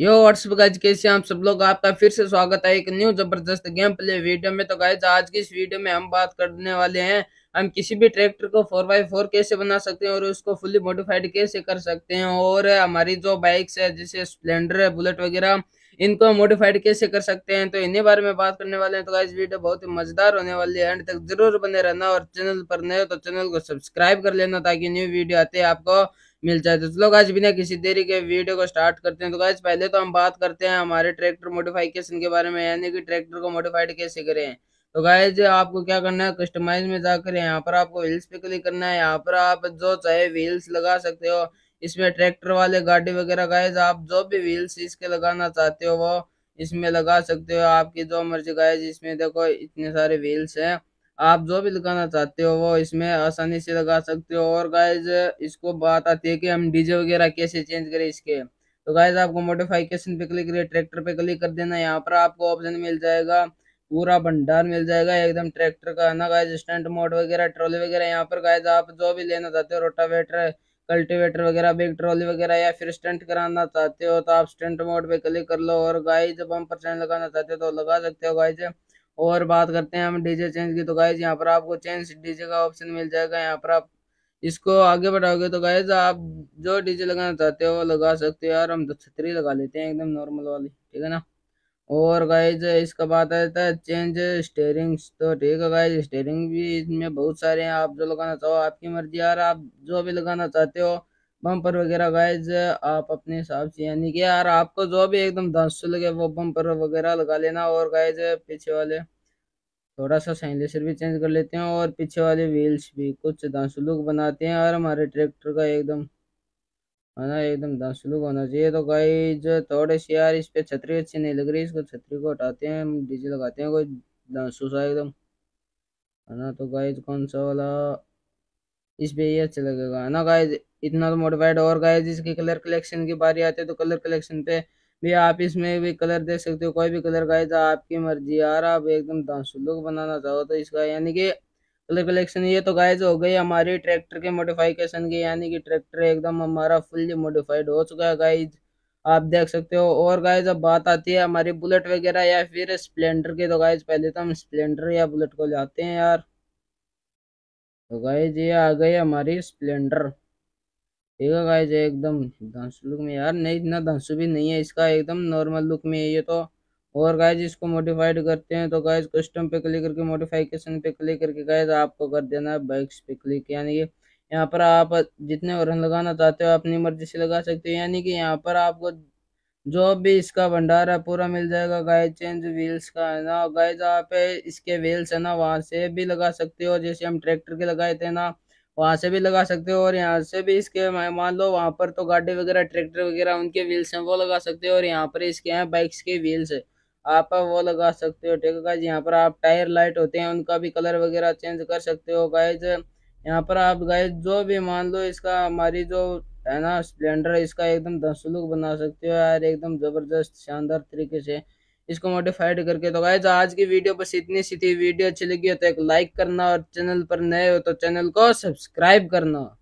यो what's up guys कैसे हम सब लोग आपका फिर से स्वागत है एक न्यू जबरदस्त गेम प्ले वीडियो में तो गाइज आज की इस वीडियो में हम बात करने वाले हैं हम किसी भी ट्रैक्टर को फोर बाई फोर कैसे बना सकते हैं और उसको फुली मॉडिफाइड कैसे कर सकते हैं और हमारी जो बाइक्स है जैसे स्प्लेंडर है बुलेट वगैरह इनको मॉडिफाइड कैसे कर सकते हैं तो इन्हीं बारे में बात करने वाले हैं तो गाइज वीडियो बहुत ही मजेदार होने वाली है एंड तक जरूर बने रहना और चैनल पर नए तो चैनल को सब्सक्राइब कर लेना ताकि न्यू वीडियो आते आपको मिल जाए तो लोग आज बिना किसी देरी के वीडियो को स्टार्ट करते हैं तो गाइज पहले तो हम बात करते हैं हमारे ट्रैक्टर मोडिफिकेशन के बारे में यानी कि ट्रैक्टर को मोडिफाइड कैसे करें तो गाइज आपको क्या करना है कस्टमाइज में जाकर यहाँ पर आपको व्हील्स पे क्लिक करना है यहाँ पर आप जो चाहे व्हील्स लगा सकते हो इसमें ट्रैक्टर वाले गाड़ी वगैरह गाइज आप जो भी व्हील्स इसके लगाना चाहते हो वो इसमें लगा सकते हो आपकी जो मर्जी गाइज इसमें देखो इतने सारे व्हील्स हैं आप जो भी लगाना चाहते हो वो इसमें आसानी से लगा सकते हो और गाइज इसको बात आती है कि हम डीजे वगैरह कैसे चेंज करें इसके तो गाइज आपको मोडिफाइकेशन पे क्लिक करिए ट्रैक्टर पे क्लिक कर देना यहाँ पर आपको ऑप्शन मिल जाएगा पूरा भंडार मिल जाएगा एकदम ट्रैक्टर का ना गाइज स्टंट मोड वगैरह ट्रॉली वगैरह यहाँ पर गाइज आप जो भी लेना चाहते हो रोटावेटर कल्टीवेटर वगैरह बिग ट्रॉली वगैरह या फिर स्टंट कराना चाहते हो तो आप स्टंट मोड पे क्लिक कर लो और गाइज बम परसेंट लगाना चाहते हो तो लगा सकते हो गाइज और बात करते हैं हम डीजे चेंज की तो गाइज यहाँ पर आपको चेंज डीजे का ऑप्शन मिल जाएगा यहाँ पर आप इसको आगे बढ़ाओगे तो गाइज आप जो डीजे लगाना चाहते हो लगा सकते हो यार हम तो छतरी लगा लेते हैं एकदम नॉर्मल वाली ठीक है ना और गाइज इसका बात आ जाता है चेंज स्टेयरिंग तो ठीक है गाइज स्टेयरिंग भी इसमें बहुत सारे हैं आप जो लगाना चाहो आपकी मर्जी यार आप जो भी लगाना चाहते हो बम्पर वगैरह गाइज आप अपने हिसाब से यानी कि यार आपको जो भी एकदम दस लगे वो बम्पर वगैरह लगा लेना और गाइज पीछे वाले थोड़ा सा साइलेंसर भी चेंज कर लेते हैं और पीछे वाले व्हील्स भी कुछ दस लुक बनाते हैं और हमारे ट्रैक्टर का एकदम है ना एकदम दस लुक होना चाहिए तो गाइज थोड़े से यार इस पर छतरी अच्छी नहीं लग रही इसको छतरी को हटाते हैं डीजे लगाते हैं कोई दस सा एकदम है ना तो गाइज कौन सा वाला इस पे ये अच्छा लगेगा ना गाइज इतना तो मोडिफाइड और गाइज इसकी कलर कलेक्शन की बारी आती है तो कलर कलेक्शन पे भी आप इसमें भी कलर देख सकते हो कोई भी कलर गाइज आपकी मर्जी यार आप एकदम दांसू लुक बनाना चाहो तो इसका यानी कि कलर कलेक्शन ये तो गाइज हो गई हमारी ट्रैक्टर के मोडिफाइकेशन की यानी कि ट्रैक्टर एकदम हमारा फुल्ली मोडिफाइड हो चुका है गाइज आप देख सकते हो और गाइज अब बात आती है हमारी बुलेट वगैरह या फिर स्प्लेंडर की तो गाइज पहले तो हम स्प्लेंडर या बुलेट को लाते हैं यार तो गाय जी आ गई हमारी स्प्लेंडर ठीक है जी एकदम धांसू लुक में यार नहीं इतना धांसू भी नहीं है इसका एकदम नॉर्मल लुक में है ये तो और गाय जी इसको मॉडिफाइड करते हैं तो गाय कस्टम पे क्लिक करके मॉडिफिकेशन पे क्लिक करके गाय आपको कर देना है बाइक्स पे क्लिक यानी कि यहाँ पर आप जितने हॉर्न लगाना चाहते हो अपनी मर्जी से लगा सकते हो यानी कि यहाँ पर आपको जो भी इसका भंडार है पूरा मिल जाएगा गाय चेंज व्हील्स का है ना गाय जहाँ पे इसके व्हील्स है ना वहाँ से भी लगा सकते हो जैसे हम ट्रैक्टर के लगाए थे ना वहाँ से भी लगा सकते हो और यहाँ से भी इसके मान लो वहाँ पर तो गाड़ी वगैरह ट्रैक्टर वगैरह उनके व्हील्स हैं वो लगा सकते हो और यहाँ पर इसके हैं बाइक्स के व्हील्स है आप वो लगा सकते हो ठीक है गाइज यहाँ पर आप टायर लाइट होते हैं उनका भी कलर वगैरह चेंज कर सकते हो गाइज यहाँ पर आप गाइज जो भी मान लो इसका हमारी जो है ना स्प्लेंडर इसका एकदम दस बना सकते हो यार एकदम जबरदस्त शानदार तरीके से इसको मॉडिफाइड करके तो गाइज आज की वीडियो बस इतनी सी थी वीडियो अच्छी लगी हो तो एक लाइक करना और चैनल पर नए हो तो चैनल को सब्सक्राइब करना